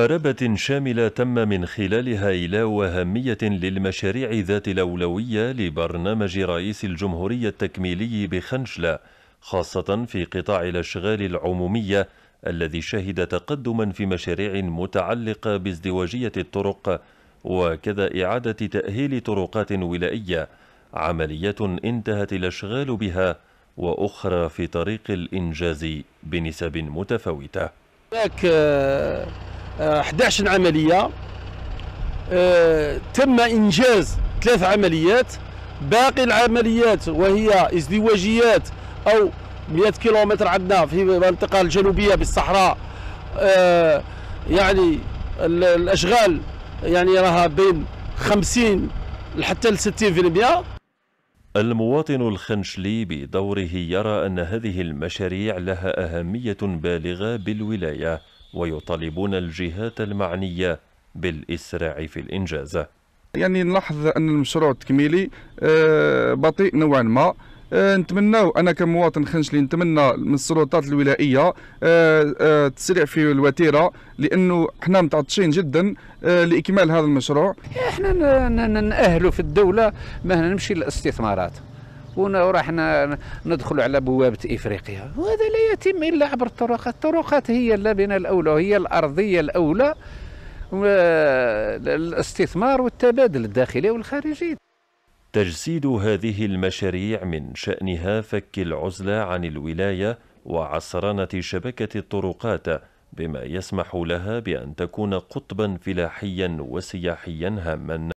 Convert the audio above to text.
قرابة شاملة تم من خلالها إلى أهمية للمشاريع ذات الأولوية لبرنامج رئيس الجمهورية التكميلي بخنشلة خاصة في قطاع الأشغال العمومية الذي شهد تقدما في مشاريع متعلقة بازدواجية الطرق وكذا إعادة تأهيل طرقات ولائية عمليات انتهت الأشغال بها وأخرى في طريق الإنجاز بنسب متفاوتة. 11 عمليه آه، تم انجاز ثلاث عمليات باقي العمليات وهي ازدواجيات او 100 كيلومتر عندنا في المنطقه الجنوبيه بالصحراء آه، يعني الاشغال يعني راها بين 50 حتى 60% المواطن الخنشلي بدوره يرى أن هذه المشاريع لها أهمية بالغة بالولاية ويطالبون الجهات المعنية بالإسراع في الإنجاز يعني نلاحظ أن المشروع التكميلي آه، بطيء نوعا ما آه، نتمناو انا كمواطن خنشلي نتمنى من السلطات الولائيه آه، تسرع في الوتيره لانه احنا متعطشين جدا لاكمال هذا المشروع احنا ناهلوا في الدوله ما نمشي للاستثمارات ورحنا ندخل على بوابة إفريقيا وهذا لا يتم إلا عبر الطرقات الطرقات هي اللبنة الأولى وهي الأرضية الأولى الاستثمار والتبادل الداخلي والخارجي تجسيد هذه المشاريع من شأنها فك العزلة عن الولاية وعصرنة شبكة الطرقات بما يسمح لها بأن تكون قطبا فلاحيا وسياحيا هاما